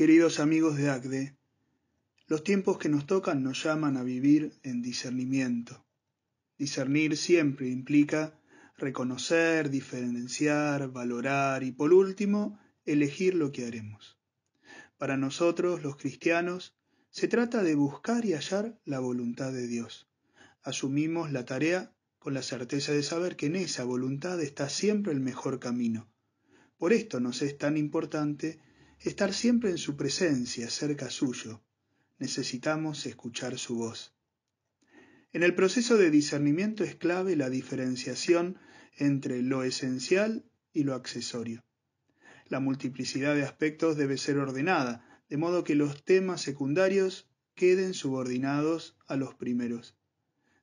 Queridos amigos de Agde, los tiempos que nos tocan nos llaman a vivir en discernimiento. Discernir siempre implica reconocer, diferenciar, valorar y por último, elegir lo que haremos. Para nosotros, los cristianos, se trata de buscar y hallar la voluntad de Dios. Asumimos la tarea con la certeza de saber que en esa voluntad está siempre el mejor camino. Por esto nos es tan importante estar siempre en su presencia, cerca suyo. Necesitamos escuchar su voz. En el proceso de discernimiento es clave la diferenciación entre lo esencial y lo accesorio. La multiplicidad de aspectos debe ser ordenada, de modo que los temas secundarios queden subordinados a los primeros.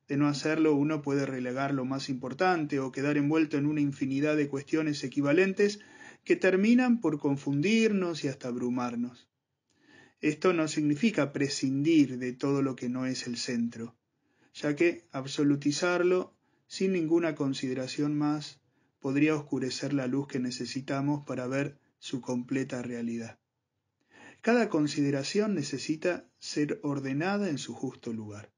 De no hacerlo, uno puede relegar lo más importante o quedar envuelto en una infinidad de cuestiones equivalentes que terminan por confundirnos y hasta abrumarnos. Esto no significa prescindir de todo lo que no es el centro, ya que absolutizarlo sin ninguna consideración más podría oscurecer la luz que necesitamos para ver su completa realidad. Cada consideración necesita ser ordenada en su justo lugar.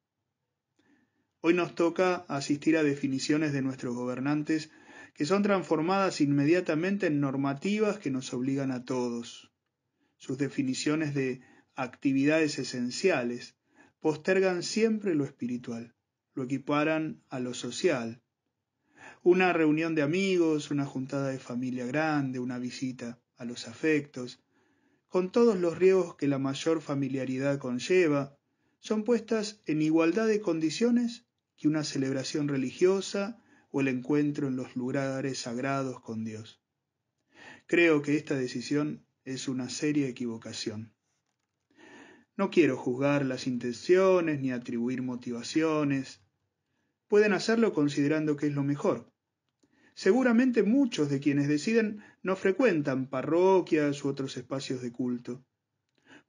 Hoy nos toca asistir a definiciones de nuestros gobernantes que son transformadas inmediatamente en normativas que nos obligan a todos. Sus definiciones de actividades esenciales postergan siempre lo espiritual, lo equiparan a lo social. Una reunión de amigos, una juntada de familia grande, una visita a los afectos, con todos los riesgos que la mayor familiaridad conlleva, son puestas en igualdad de condiciones que una celebración religiosa el encuentro en los lugares sagrados con Dios. Creo que esta decisión es una seria equivocación. No quiero juzgar las intenciones ni atribuir motivaciones. Pueden hacerlo considerando que es lo mejor. Seguramente muchos de quienes deciden no frecuentan parroquias u otros espacios de culto.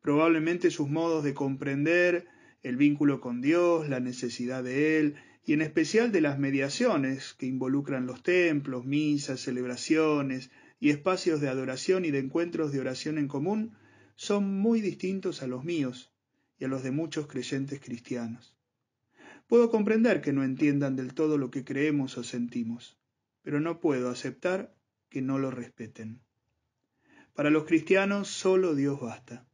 Probablemente sus modos de comprender el vínculo con Dios, la necesidad de Él, y en especial de las mediaciones que involucran los templos, misas, celebraciones y espacios de adoración y de encuentros de oración en común, son muy distintos a los míos y a los de muchos creyentes cristianos. Puedo comprender que no entiendan del todo lo que creemos o sentimos, pero no puedo aceptar que no lo respeten. Para los cristianos solo Dios basta.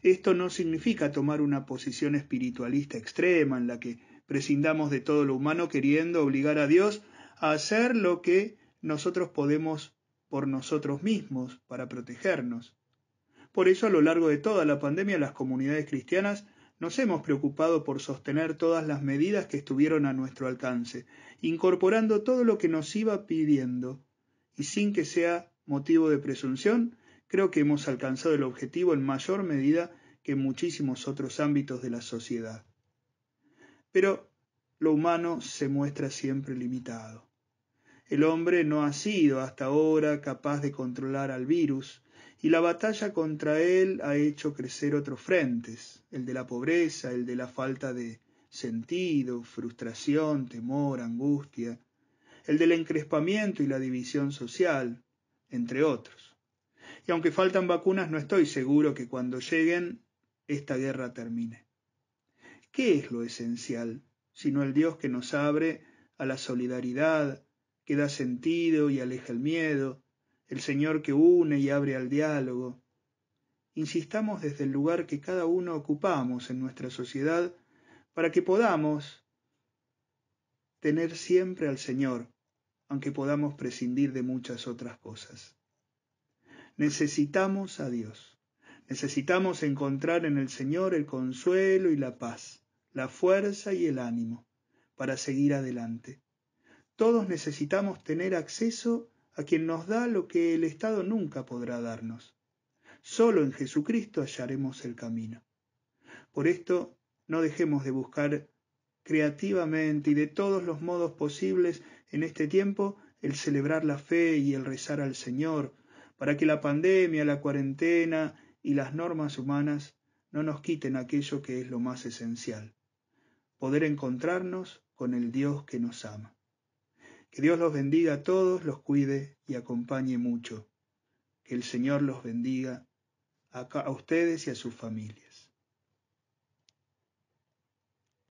Esto no significa tomar una posición espiritualista extrema en la que prescindamos de todo lo humano queriendo obligar a Dios a hacer lo que nosotros podemos por nosotros mismos para protegernos. Por eso a lo largo de toda la pandemia las comunidades cristianas nos hemos preocupado por sostener todas las medidas que estuvieron a nuestro alcance, incorporando todo lo que nos iba pidiendo, y sin que sea motivo de presunción, creo que hemos alcanzado el objetivo en mayor medida que en muchísimos otros ámbitos de la sociedad. Pero lo humano se muestra siempre limitado. El hombre no ha sido hasta ahora capaz de controlar al virus, y la batalla contra él ha hecho crecer otros frentes, el de la pobreza, el de la falta de sentido, frustración, temor, angustia, el del encrespamiento y la división social, entre otros. Y aunque faltan vacunas, no estoy seguro que cuando lleguen esta guerra termine. ¿qué es lo esencial? Sino el Dios que nos abre a la solidaridad, que da sentido y aleja el miedo, el Señor que une y abre al diálogo. Insistamos desde el lugar que cada uno ocupamos en nuestra sociedad para que podamos tener siempre al Señor, aunque podamos prescindir de muchas otras cosas. Necesitamos a Dios. Necesitamos encontrar en el Señor el consuelo y la paz, la fuerza y el ánimo para seguir adelante. Todos necesitamos tener acceso a quien nos da lo que el Estado nunca podrá darnos. Solo en Jesucristo hallaremos el camino. Por esto, no dejemos de buscar creativamente y de todos los modos posibles en este tiempo el celebrar la fe y el rezar al Señor, para que la pandemia, la cuarentena y las normas humanas no nos quiten aquello que es lo más esencial, poder encontrarnos con el Dios que nos ama. Que Dios los bendiga a todos, los cuide y acompañe mucho. Que el Señor los bendiga a, ustedes y a sus familias.